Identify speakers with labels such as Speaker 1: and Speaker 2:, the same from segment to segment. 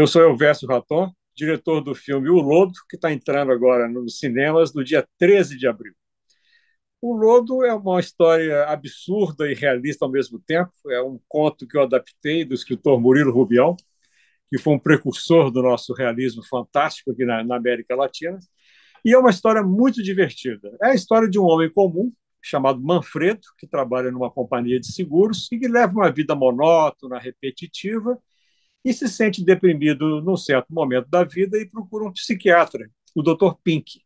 Speaker 1: Eu sou Elvésio Raton, diretor do filme O Lodo, que está entrando agora nos cinemas no dia 13 de abril. O Lodo é uma história absurda e realista ao mesmo tempo. É um conto que eu adaptei do escritor Murilo Rubião, que foi um precursor do nosso realismo fantástico aqui na, na América Latina. E é uma história muito divertida. É a história de um homem comum chamado Manfredo, que trabalha numa companhia de seguros e que leva uma vida monótona, repetitiva, e se sente deprimido num certo momento da vida e procura um psiquiatra, o Dr. Pink.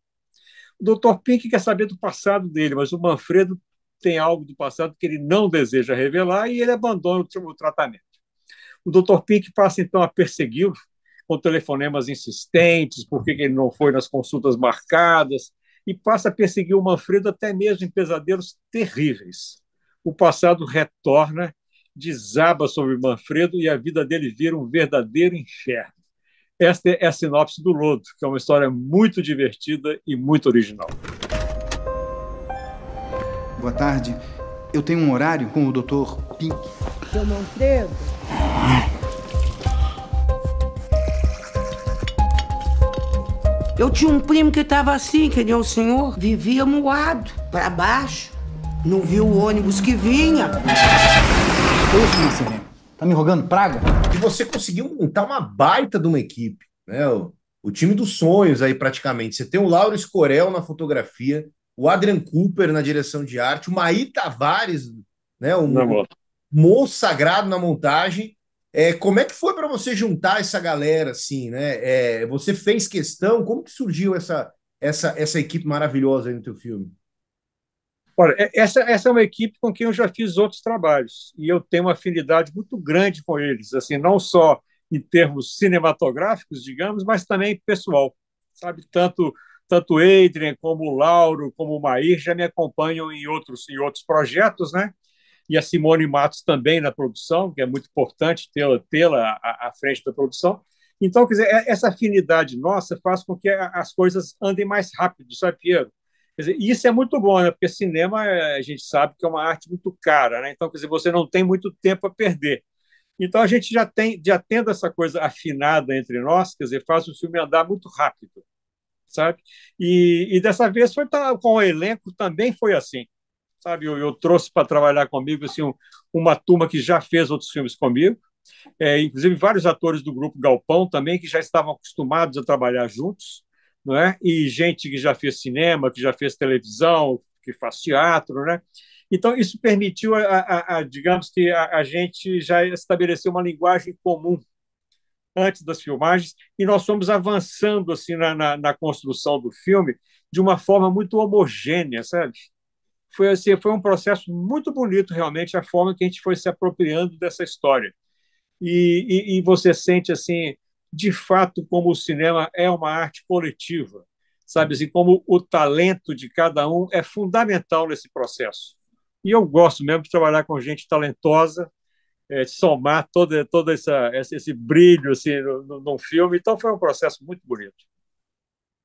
Speaker 1: O Dr. Pink quer saber do passado dele, mas o Manfredo tem algo do passado que ele não deseja revelar e ele abandona o tratamento. O Dr. Pink passa então a persegui-lo com telefonemas insistentes, porque ele não foi nas consultas marcadas, e passa a perseguir o Manfredo até mesmo em pesadelos terríveis. O passado retorna desaba sobre Manfredo e a vida dele vira um verdadeiro inferno. Esta é a sinopse do Lodo, que é uma história muito divertida e muito original.
Speaker 2: Boa tarde. Eu tenho um horário com o Dr. Pink.
Speaker 1: Seu Manfredo?
Speaker 2: Eu tinha um primo que estava assim, que nem é o senhor, vivia moado, para baixo. Não viu o ônibus que vinha texto Tá me rogando praga? E você conseguiu montar uma baita de uma equipe, né? O, o time dos sonhos aí praticamente. Você tem o Lauro Escorel na fotografia, o Adrian Cooper na direção de arte, o Maí Tavares, né? Um é moço sagrado na montagem. É, como é que foi para você juntar essa galera assim, né? É, você fez questão? Como que surgiu essa, essa, essa equipe maravilhosa aí no teu filme?
Speaker 1: Olha, é, essa, essa é uma equipe com quem eu já fiz outros trabalhos e eu tenho uma afinidade muito grande com eles, assim, não só em termos cinematográficos, digamos, mas também pessoal, sabe? Tanto tanto Adrian como o Lauro, como o Mair já me acompanham em outros em outros projetos, né? E a Simone Matos também na produção, que é muito importante tê-la tê-la à, à frente da produção. Então, quer dizer, é, essa afinidade nossa faz com que as coisas andem mais rápido, sabe, Piero? Dizer, isso é muito bom, né? porque cinema a gente sabe que é uma arte muito cara, né? então quer dizer, você não tem muito tempo a perder. Então a gente já tem, já tendo essa coisa afinada entre nós, quer dizer, faz o filme andar muito rápido, sabe? E, e dessa vez foi com o elenco também foi assim, sabe? Eu, eu trouxe para trabalhar comigo assim um, uma turma que já fez outros filmes comigo, é, inclusive vários atores do grupo Galpão também que já estavam acostumados a trabalhar juntos não é? e gente que já fez cinema, que já fez televisão, que faz teatro. Né? Então, isso permitiu, a, a, a digamos que a, a gente já estabeleceu uma linguagem comum antes das filmagens, e nós fomos avançando assim na, na, na construção do filme de uma forma muito homogênea, sabe? foi assim, foi um processo muito bonito realmente a forma que a gente foi se apropriando dessa história e, e, e você sente assim de fato como o cinema é uma arte coletiva, sabe assim, como o talento de cada um é fundamental nesse processo. E eu gosto mesmo de trabalhar com gente talentosa, é, somar todo toda essa esse brilho assim num filme. Então foi um processo muito bonito.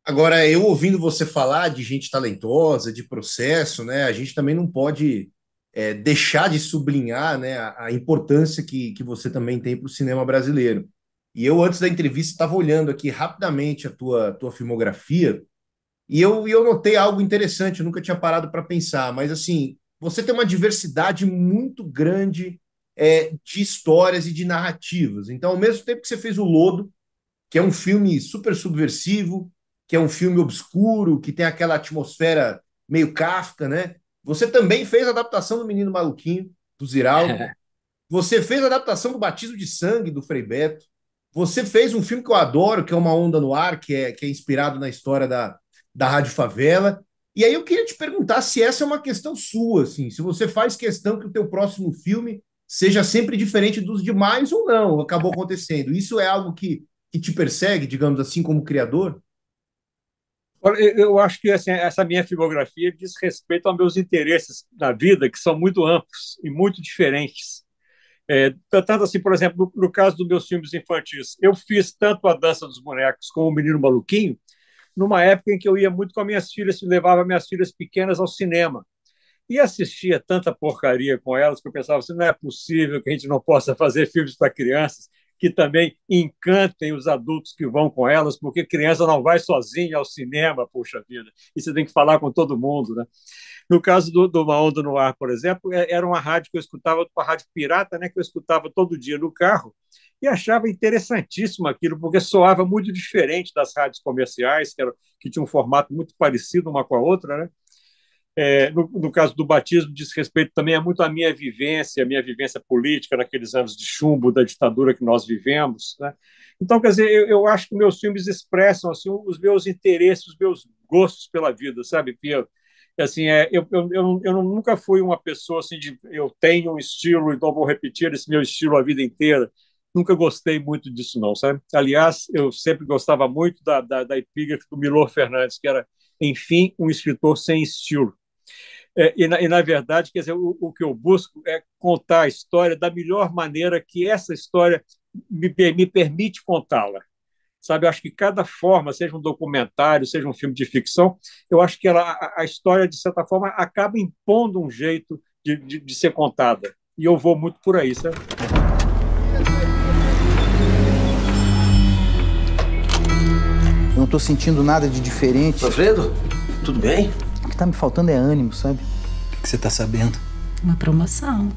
Speaker 2: Agora, eu ouvindo você falar de gente talentosa, de processo, né? A gente também não pode é, deixar de sublinhar né, a, a importância que, que você também tem para o cinema brasileiro. E eu, antes da entrevista, estava olhando aqui rapidamente a tua, tua filmografia e eu, e eu notei algo interessante, eu nunca tinha parado para pensar, mas assim, você tem uma diversidade muito grande é, de histórias e de narrativas. Então, ao mesmo tempo que você fez o Lodo, que é um filme super subversivo, que é um filme obscuro, que tem aquela atmosfera meio Kafka, né? Você também fez a adaptação do Menino Maluquinho, do Ziraldo. Você fez a adaptação do Batismo de Sangue, do Frei Beto. Você fez um filme que eu adoro, que é Uma Onda no Ar, que é, que é inspirado na história da, da Rádio Favela. E aí eu queria te perguntar se essa é uma questão sua, assim, se você faz questão que o teu próximo filme seja sempre diferente dos demais ou não, acabou acontecendo. Isso é algo que, que te persegue, digamos assim, como criador?
Speaker 1: Eu acho que assim, essa minha filmografia diz respeito aos meus interesses na vida, que são muito amplos e muito diferentes. É, assim, por exemplo, no, no, caso dos meus filmes infantis, eu fiz tanto a Dança dos Bonecos como o Menino Maluquinho, numa época em que eu ia muito com as minhas filhas, levava minhas filhas pequenas ao cinema. E assistia tanta porcaria com elas que eu pensava assim: não é possível que a gente não possa fazer filmes para crianças que também encantem os adultos que vão com elas, porque criança não vai sozinha ao cinema, puxa vida, e você tem que falar com todo mundo. Né? No caso do, do Uma Onda no Ar, por exemplo, é, era uma rádio que eu escutava, uma rádio pirata, né, que eu escutava todo dia no carro, e achava interessantíssimo aquilo, porque soava muito diferente das rádios comerciais, que, era, que um formato muito parecido uma com a outra, né? É, no, no, caso do batismo, diz respeito também é muito à minha vivência, à minha vivência política naqueles anos de chumbo da ditadura que nós vivemos. Né? Então, quer dizer, eu, eu, acho que meus filmes expressam assim, os meus interesses, os meus gostos pela vida, sabe, Pedro? Assim, é, eu, eu, eu, eu nunca fui uma pessoa assim de eu tenho um estilo, então vou repetir esse meu estilo a vida inteira. Nunca gostei muito disso, não, sabe? Aliás, eu sempre gostava muito da, da, da epígrafe do Milor Fernandes, que era, enfim, um escritor sem estilo. É, e, na, e, na, verdade, quer dizer, o, o, que eu busco é contar a história da melhor maneira que essa história me, me permite contá-la. Sabe, eu acho que cada forma, seja um documentário, seja um filme de ficção, eu acho que ela, a, a história, de certa forma, acaba impondo um jeito de, de, de ser contada. E eu vou muito por aí, sabe?
Speaker 2: Não estou sentindo nada de diferente. Alfredo, tudo bem? que tá me faltando é ânimo, sabe? O que você tá sabendo? Uma promoção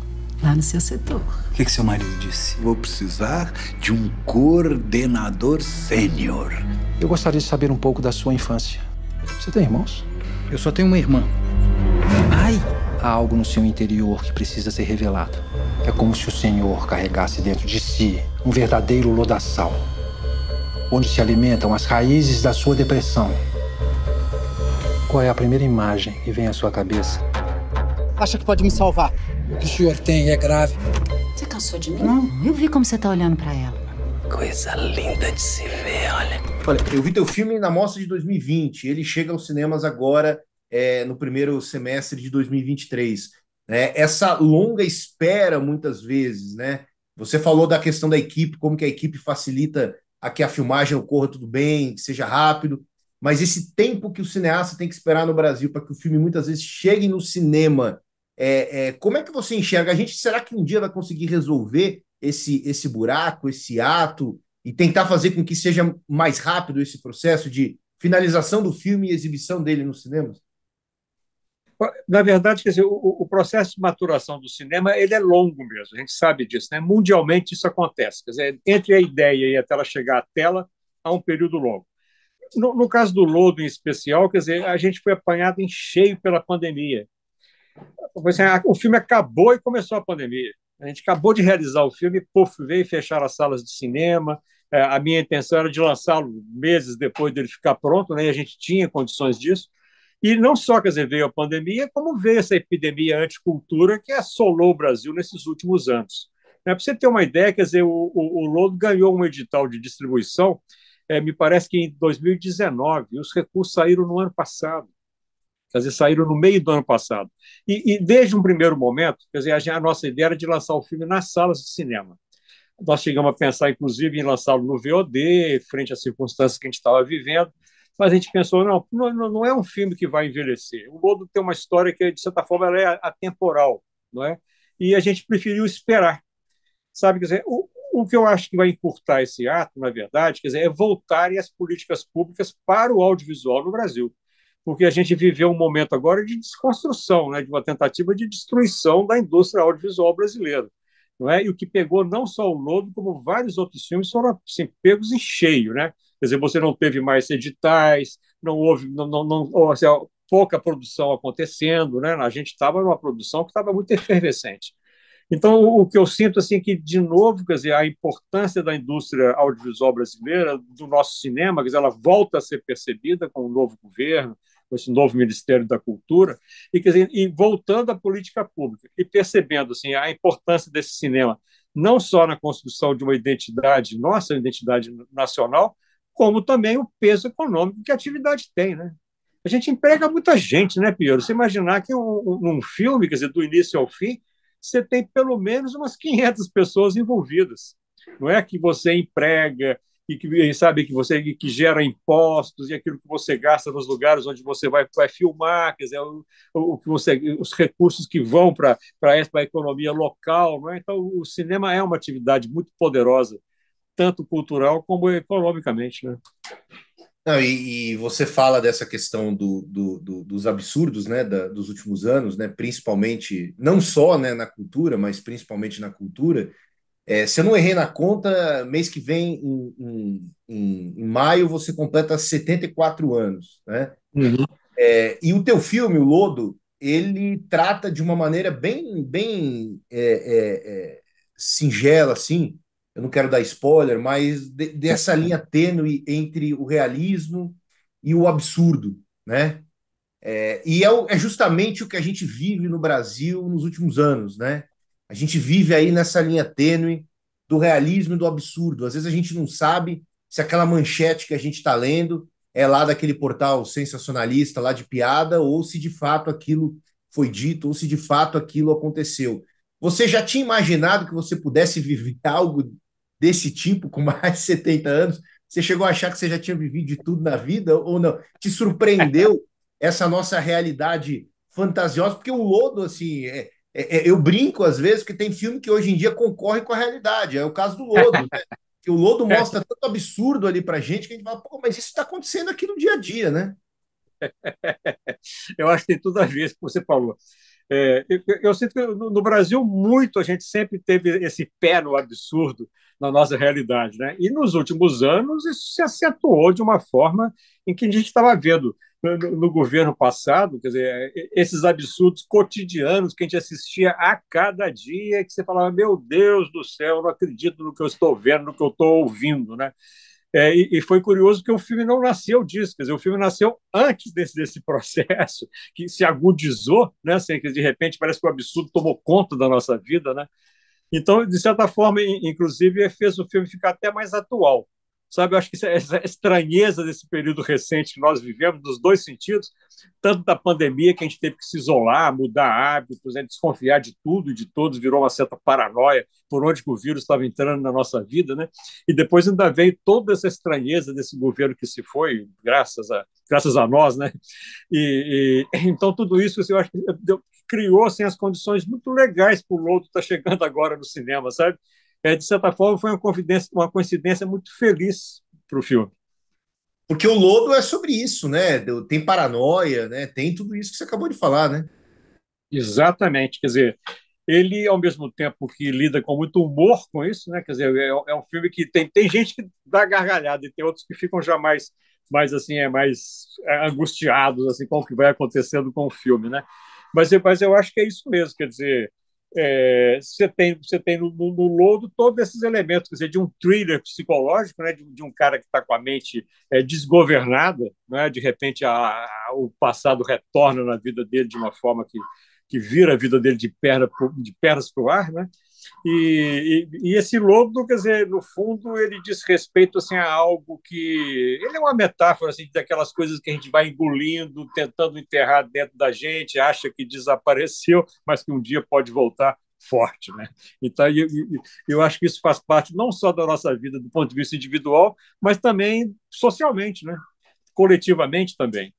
Speaker 2: lá no seu setor. O que, que seu marido disse? Vou precisar de um coordenador sênior. Eu gostaria de saber um pouco da sua infância. Você tem irmãos? Eu só tenho uma irmã. Ai! Há algo no seu interior que precisa ser revelado. É como se o Senhor carregasse dentro de si um verdadeiro lodaçal, onde se alimentam as raízes da sua depressão. Qual é a primeira imagem que vem à sua cabeça? Acha que pode me salvar? O que o senhor tem é grave. Você cansou de mim? Não, eu vi como você tá olhando para ela. Coisa linda de se ver, olha. Olha, eu vi teu filme na mostra de 2020. Ele chega aos cinemas agora, é, no primeiro semestre de 2023. É, essa longa espera, muitas vezes, né? Você falou da questão da equipe, como que a equipe facilita a que a filmagem ocorra tudo bem, que seja rápido mas esse tempo que o cineasta tem que esperar no Brasil para que o filme muitas vezes chegue no cinema, é, é, como é que você enxerga? A gente será que um dia vai conseguir resolver esse, esse buraco, esse ato, e tentar fazer com que seja mais rápido esse processo de finalização do filme e exibição dele nos cinemas?
Speaker 1: Na verdade, quer dizer, o, o processo de maturação do cinema ele é longo mesmo, a gente sabe disso. Né? Mundialmente isso acontece. Quer dizer, entre a ideia e até ela chegar à tela, há um período longo no, no, caso do lodo em especial, quer dizer, a gente foi apanhado em cheio pela pandemia. É, o filme acabou e começou a pandemia. A gente acabou de realizar o filme, puf, veio fechar as salas de cinema. É, a minha intenção era de lançá-lo meses depois dele ficar pronto, né? E a gente tinha condições disso. E não só, quer dizer, veio a pandemia, como veio essa epidemia anticultura que assolou o Brasil nesses últimos anos. É, Para você ter uma ideia, quer dizer, o, o, o Lodo ganhou um edital de distribuição é, me parece que em 2019, os recursos saíram no ano passado, quer dizer, saíram no meio do ano passado. E, e desde um primeiro momento, quer dizer, a, nossa ideia era de lançar o filme nas salas de cinema. Nós chegamos a pensar, inclusive, em lançá-lo no VOD, frente às circunstâncias que a gente estava vivendo, mas a gente pensou, não, não, não é um filme que vai envelhecer. O Lodo tem uma história que, de certa forma, ela é atemporal, não é? E a gente preferiu esperar. Sabe, quer dizer, o que eu acho que vai encurtar esse ato, na verdade, quer dizer, é voltarem as políticas públicas para o audiovisual no Brasil. Porque a gente viveu um momento agora de desconstrução, né, de uma tentativa de destruição da indústria audiovisual brasileira. Não é? E o que pegou não só o Lobo, como vários outros filmes foram assim, pegos em cheio. Né? Quer dizer, você não teve mais editais, não houve não, não, não, assim, pouca produção acontecendo. Né? A gente estava numa produção que estava muito efervescente. Então, o que eu sinto assim é que de novo, quer dizer, a importância da indústria audiovisual brasileira, do nosso cinema, quer dizer, ela volta a ser percebida com o novo governo, com esse novo Ministério da Cultura, e quer dizer, e voltando à política pública e percebendo assim a importância desse cinema não só na construção de uma identidade nossa, uma identidade nacional, como também o peso econômico que a atividade tem, né? A gente emprega muita gente, né, Piero? Você imaginar que um, um filme, quer dizer, do início ao fim, você tem pelo menos umas 500 pessoas envolvidas. Não é que você emprega e que sabe que você que gera impostos e aquilo que você gasta nos lugares onde você vai, vai filmar, quer dizer, o, o que você, os recursos que vão para a economia local. Não é? Então, o cinema é uma atividade muito poderosa, tanto cultural como economicamente. Né?
Speaker 2: Não, e, e, você fala dessa questão do, do, do, dos absurdos né, da, dos últimos anos, né, principalmente, não só né, na cultura, mas principalmente na cultura. É, se eu não errei na conta, mês que vem, em, em, em maio, você completa 74 anos. Né? Uhum. É, e o teu filme, O Lodo, ele trata de uma maneira bem, bem é, é, é singela, assim, eu não quero dar spoiler, mas de, dessa uhum. linha tênue entre o realismo e o absurdo, né? É, e é, é, justamente o que a gente vive no Brasil nos últimos anos, né? A gente vive aí nessa linha tênue do realismo e do absurdo. Às vezes a gente não sabe se aquela manchete que a gente está lendo é lá daquele portal sensacionalista lá de piada ou se de fato aquilo foi dito ou se de fato aquilo aconteceu. Você já tinha imaginado que você pudesse viver algo desse tipo com mais de 70 anos? Você chegou a achar que você já tinha vivido de tudo na vida ou não? Te surpreendeu essa nossa realidade fantasiosa? Porque o lodo, assim, é, é, é eu brinco às vezes, porque tem filme que hoje em dia concorre com a realidade. É o caso do lodo, né? Que o lodo é. mostra tanto absurdo ali para gente que a gente fala,
Speaker 1: pô, mas isso está acontecendo aqui no dia a dia, né? Eu acho que tem tudo a ver com o que você falou. É, eu, eu, sinto que no Brasil, muito a gente sempre teve esse pé no absurdo na nossa realidade. Né? E nos últimos anos, isso se acentuou de uma forma em que a gente estava vendo no, no, governo passado, quer dizer, é, é, esses absurdos cotidianos que a gente assistia a cada dia, que você falava, meu Deus do céu, não acredito no que eu estou vendo, no que eu estou ouvindo. Né? É, e, e, foi curioso que o filme não nasceu disso, quer dizer, o filme nasceu antes desse, desse processo, que se agudizou, né? Assim, que de repente parece que o absurdo tomou conta da nossa vida, né? Então, de certa forma, inclusive, fez o filme ficar até mais atual, Sabe, eu acho que é, essa estranheza desse período recente que nós vivemos, nos dois sentidos, tanto da pandemia, que a gente teve que se isolar, mudar hábitos, né, desconfiar de tudo e de todos, virou uma certa paranoia por onde o vírus estava entrando na nossa vida, né? E depois ainda veio toda essa estranheza desse governo que se foi, graças a, graças a nós, né? E, e então, tudo isso, assim, eu acho que eh, criou assim, as condições muito legais para o Lodo estar tá chegando agora no cinema, sabe? é, de certa forma, foi uma, uma coincidência muito feliz para o filme. Porque o Lobo é sobre isso, né? Tem paranoia, né? Tem tudo isso que você acabou de falar, né? Exatamente. Quer dizer, ele, ao mesmo tempo que lida com muito humor com isso, né? Quer dizer, é, é um filme que tem, tem gente que dá gargalhada e tem outros que ficam já mais, mais assim, é mais é, angustiados, assim, com o que vai acontecendo com o filme, né? Mas, mas eu acho que é isso mesmo, quer dizer, é, você tem, você tem no, no, no, lodo todos esses elementos, quer dizer, de um thriller psicológico, né, de, de um cara que está com a mente é, desgovernada, né, de repente a, a, o passado retorna na vida dele de uma forma que, que vira a vida dele de, perna de pernas para o ar, né, e, e, e, esse lobo, quer dizer, no fundo, ele diz respeito assim, a algo que. Ele é uma metáfora assim, daquelas coisas que a gente vai engolindo, tentando enterrar dentro da gente, acha que desapareceu, mas que um dia pode voltar forte. Né? Então, eu, eu acho que isso faz parte não só da nossa vida do ponto de vista individual, mas também socialmente, né? coletivamente também.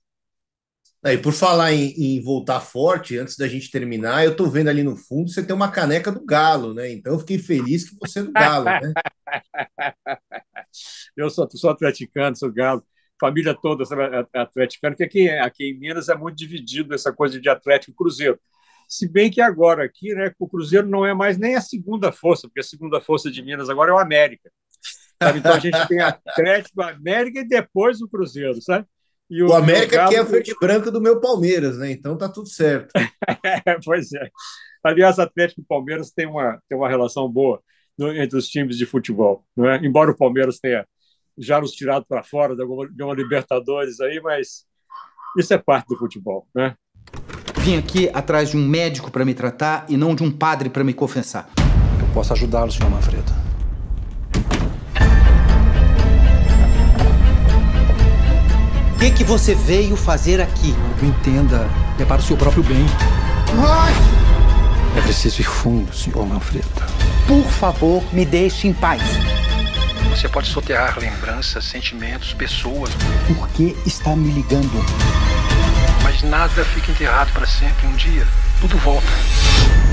Speaker 1: Aí e por falar em, em, voltar
Speaker 2: forte, antes da gente terminar, eu tô vendo ali no fundo você tem uma caneca do Galo, né? Então eu fiquei
Speaker 1: feliz que você é do Galo, né? eu sou, sou atleticano, sou Galo. Família toda é, é atleticana, porque aqui, aqui em Minas é muito dividido essa coisa de Atlético e Cruzeiro. Se bem que agora aqui, né, o Cruzeiro não é mais nem a segunda força, porque a segunda força de Minas agora é o América. Sabe? Então a gente tem Atlético, América e depois o Cruzeiro, sabe? E o, o América Galo... que é a frente branca do meu Palmeiras, né? Então tá tudo certo. É, pois é. Aliás, Atlético e Palmeiras tem uma, tem uma relação boa no, entre os times de futebol, não é? Embora o Palmeiras tenha já nos tirado para fora de uma, de uma Libertadores aí, mas isso é parte do futebol, né?
Speaker 2: Vim aqui atrás de um médico para me tratar e não de um padre para me confessar. Eu posso ajudá-lo, senhor Manfredo. que, que você veio fazer aqui? Entenda, é para o seu próprio bem. Ai! É preciso ir fundo, senhor Manfredo. Por favor, me deixe em paz. Você pode sotear lembranças, sentimentos, pessoas. Por que está me ligando? Mas nada fica enterrado para
Speaker 1: sempre. Um dia, tudo volta.